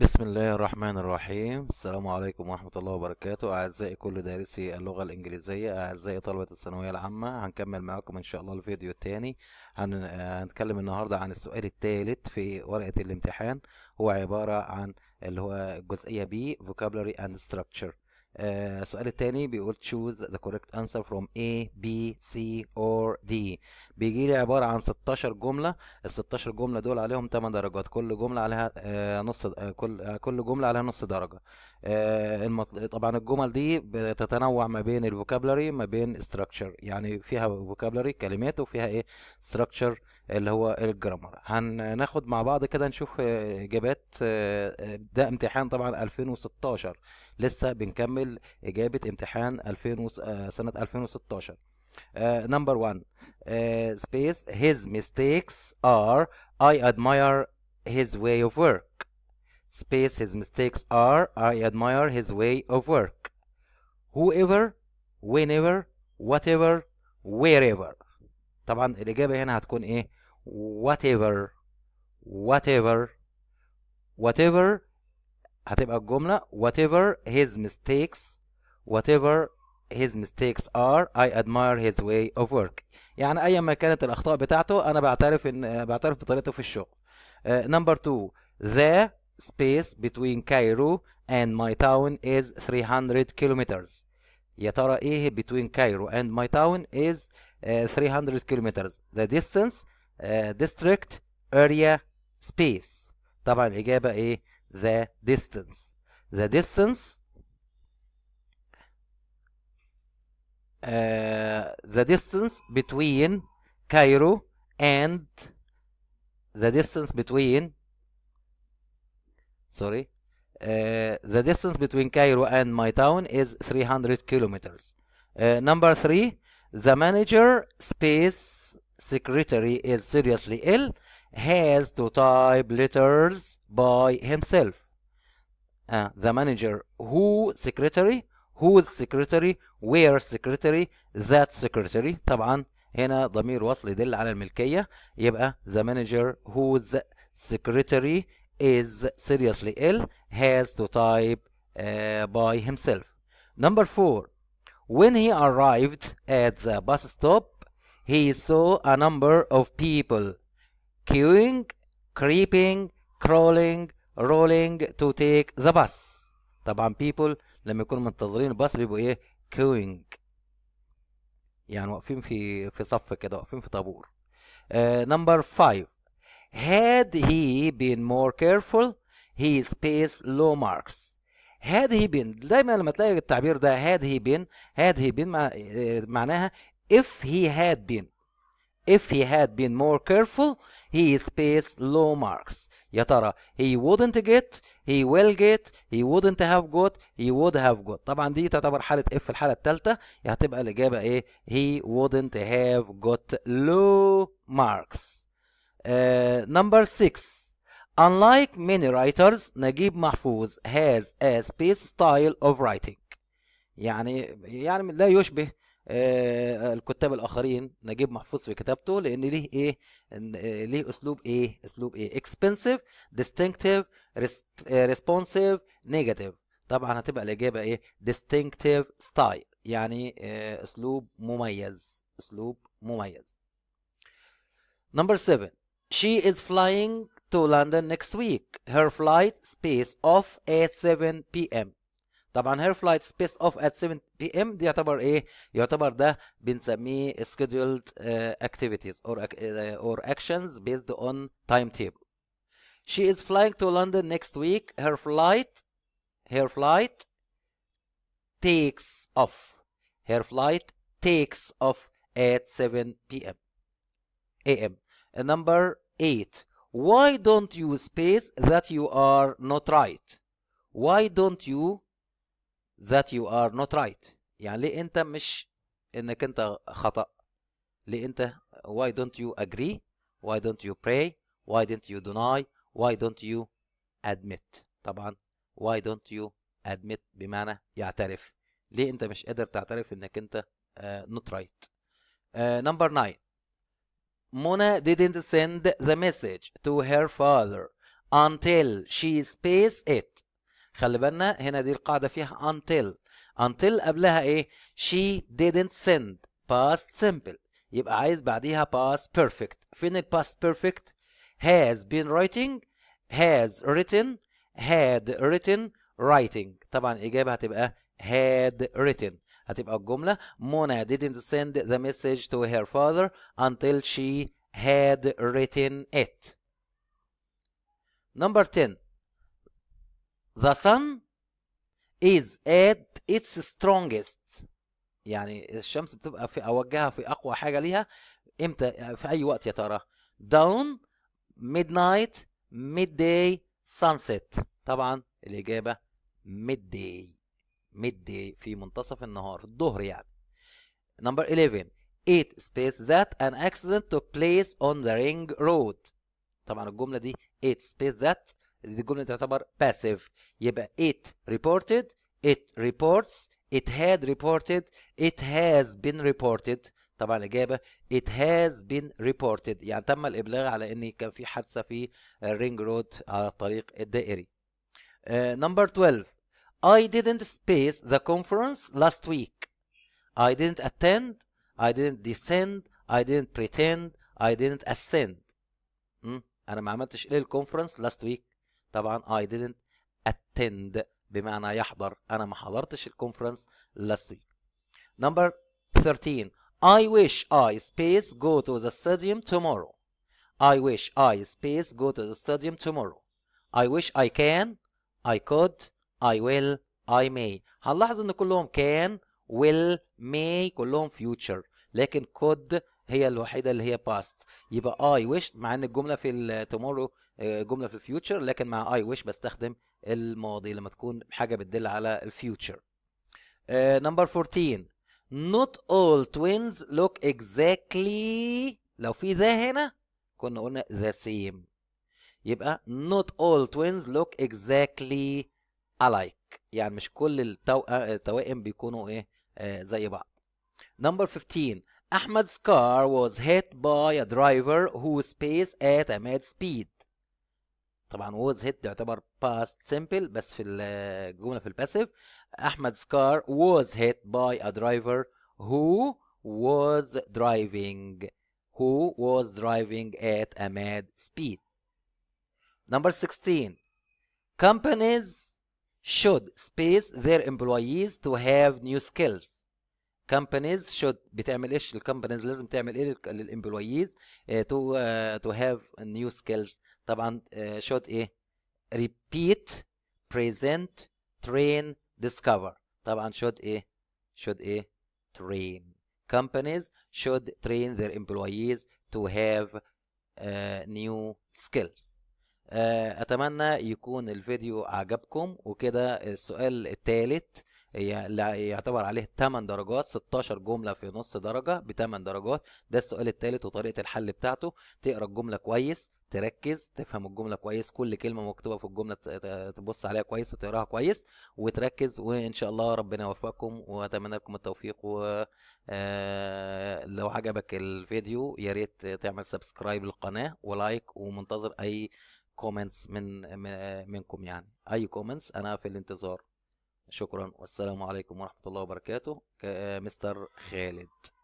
بسم الله الرحمن الرحيم السلام عليكم ورحمة الله وبركاته أعزائي كل دارسي اللغة الإنجليزية أعزائي طلبة الثانوية العامة هنكمل معاكم إن شاء الله الفيديو التاني هن... آه، هنتكلم النهاردة عن السؤال الثالث في ورقة الامتحان هو عبارة عن اللي هو الجزئية B Vocabulary and Structure السؤال آه، الثاني بيقول choose the correct answer from A B C or D بيجي لي عبارة عن 16 جملة ال 16 جملة دول عليهم 8 درجات كل جملة عليها آه، نص آه، كل كل جملة عليها نص درجة آه، طبعا الجمل دي بتتنوع ما بين الفوكابلري ما بين ستراكشر يعني فيها فوكابلري كلمات وفيها ايه ستراكشر اللي هو الجرامر هناخد مع بعض كده نشوف اجابات آه، آه، ده امتحان طبعا 2016 لسه بنكمل اجابه امتحان 2000 سنه 2016 نمبر 1 سبيس his mistakes are I admire his way of work space his mistakes are I admire his way of work whoever whenever whatever wherever طبعا الإجابة هنا هتكون إيه whatever whatever whatever هتبقى الجملة whatever his mistakes whatever his mistakes are I admire his way of work يعني أيا ما كانت الأخطاء بتاعته أنا بعترف إن بعترف بطريقته في الشغل uh, number two the space between Cairo and my town is 300 kilometers يا ترى ايه between Cairo and my town is uh, 300 kilometers the distance uh, district area space طبعا الإجابة ايه the distance the distance uh, the distance between Cairo and the distance between sorry uh, the distance between Cairo and my town is 300 kilometers uh, number three the manager space secretary is seriously ill has to type letters by himself uh, the manager who secretary whose secretary where secretary that secretary طبعا هنا ضمير وصل يدل على الملكية يبقى the manager whose secretary is seriously ill has to type uh, by himself. Number four, when he arrived at the bus stop, he saw a number of people queuing, creeping, crawling, rolling to take the bus. طبعا people لما يكونوا منتظرين الباص بيبقوا ايه queuing يعني واقفين في في صف كده واقفين في طابور. Uh, number five had he been more careful, he space low marks. had he been دايما لما تلاقي التعبير ده had he been had he been معناها if he had been if he had been more careful he spaced low marks يا ترى he wouldn't get he will get he wouldn't have got he would have got طبعا دي تعتبر حالة if الحالة الثالثة هتبقى الإجابة إيه he wouldn't have got low marks نمبر uh, number 6 Unlike many writers نجيب محفوظ has a space style of writing يعني يعني لا يشبه آه الكتاب الاخرين نجيب محفوظ في كتابته لان ليه ايه, إيه، ليه اسلوب ايه اسلوب ايه expensive distinctive إيه، responsive negative طبعا هتبقى الاجابه ايه distinctive style يعني آه اسلوب مميز اسلوب مميز number 7 She is flying to London next week. Her flight space off at 7 p.m. طبعا her flight سبيس off at 7 p.m. ام دي يعتبر ايه يعتبر ده بنسميه scheduled uh, activities or uh, or actions based on timetable she is flying to london next week her flight her flight takes off her flight takes off at 7 p.m. am number eight, why don't you space that you are not right? Why don't you that you are not right? يعني ليه أنت مش إنك أنت خطأ؟ ليه أنت why don't you agree? Why don't you pray? Why don't you deny? Why don't you admit? طبعا why don't you admit بمعنى يعترف ليه انت مش قادر تعترف انك انت uh, not right uh, number 9 Mona didn't send the message to her father until she space it خلي بالنا هنا دي القاعدة فيها until until قبلها ايه she didn't send past simple يبقى عايز بعديها past perfect فين ال past perfect has been writing has written had written writing طبعا الإجابة هتبقى had written هتبقى الجملة منى didn't send the message to her father until she had written it Number 10 The sun is at its strongest يعني الشمس بتبقى في اوجهها في اقوى حاجه ليها امتى في اي وقت يا ترى down midnight midday sunset طبعا الاجابه midday ميد داي في منتصف النهار في الظهر يعني نمبر 11 it space that an accident took place on the ring road طبعا الجمله دي it space that دي الجمله تعتبر passive يبقى it reported it reports it had reported it has been reported طبعا الإجابة it has been reported يعني تم الإبلاغ على إن كان في حادثة في الرينج رود على الطريق الدائري. Uh, number 12 I didn't space the conference last week. I didn't attend, I didn't descend, I didn't pretend, I didn't ascend. م? Hmm? أنا ما عملتش إيه الكونفرنس last week طبعا I didn't attend بمعنى يحضر أنا ما حضرتش الكونفرنس last week. Number 13 I wish I space go to the stadium tomorrow. I wish I space go to the stadium tomorrow. I wish I can, I could, I will I may هنلاحظ ان كلهم can will may كلهم future لكن could هي الوحيدة اللي هي past يبقى I wish مع ان الجملة في tomorrow جملة في future لكن مع I wish بستخدم الماضي لما تكون حاجة بتدل على future نمبر uh, 14 not all twins look exactly لو في ذا هنا كنا قلنا the same يبقى not all twins look exactly alike يعني مش كل التوائم بيكونوا ايه زي بعض number 15 Ahmad's car was hit by a driver who spaced at a mad speed طبعا was hit يعتبر past simple بس في الجملة في الباسيف Ahmad's car was hit by a driver who was driving who was driving at a mad speed number 16 companies should space their employees to have new skills companies should بتعمل ايش الكومبانيز لازم تعمل ايه للامبلويز تو to have new skills. طبعا should ايه repeat present train discover طبعا should ايه should ايه train companies should train their employees to have uh, new skills آه، اتمنى يكون الفيديو عجبكم وكده السؤال الثالث يعتبر عليه 8 درجات 16 جملة في نص درجة ب 8 درجات ده السؤال الثالث وطريقة الحل بتاعته تقرا الجملة كويس تركز تفهم الجملة كويس كل كلمة مكتوبة في الجملة تبص عليها كويس وتقراها كويس وتركز وإن شاء الله ربنا يوفقكم وأتمنى لكم التوفيق و آه، لو عجبك الفيديو يا ريت تعمل سبسكرايب للقناة ولايك ومنتظر أي كومنتس من منكم يعني اي كومنتس انا في الانتظار شكرا والسلام عليكم ورحمه الله وبركاته مستر خالد